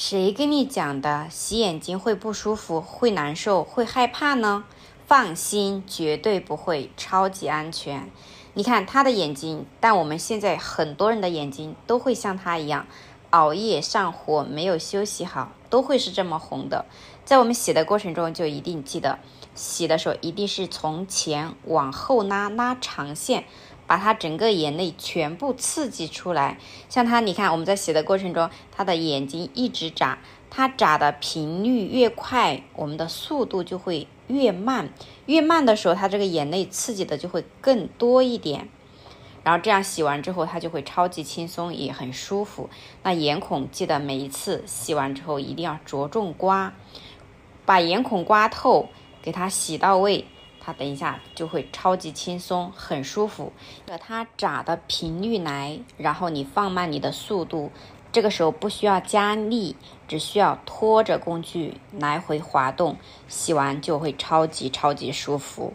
谁跟你讲的洗眼睛会不舒服、会难受、会害怕呢？放心，绝对不会，超级安全。你看他的眼睛，但我们现在很多人的眼睛都会像他一样，熬夜上火、没有休息好，都会是这么红的。在我们洗的过程中，就一定记得洗的时候一定是从前往后拉，拉长线。把它整个眼泪全部刺激出来，像它，你看我们在洗的过程中，它的眼睛一直眨，它眨的频率越快，我们的速度就会越慢，越慢的时候，它这个眼泪刺激的就会更多一点。然后这样洗完之后，它就会超级轻松，也很舒服。那眼孔记得每一次洗完之后一定要着重刮，把眼孔刮透，给它洗到位。它等一下就会超级轻松，很舒服。按它眨的频率来，然后你放慢你的速度，这个时候不需要加力，只需要拖着工具来回滑动，洗完就会超级超级舒服。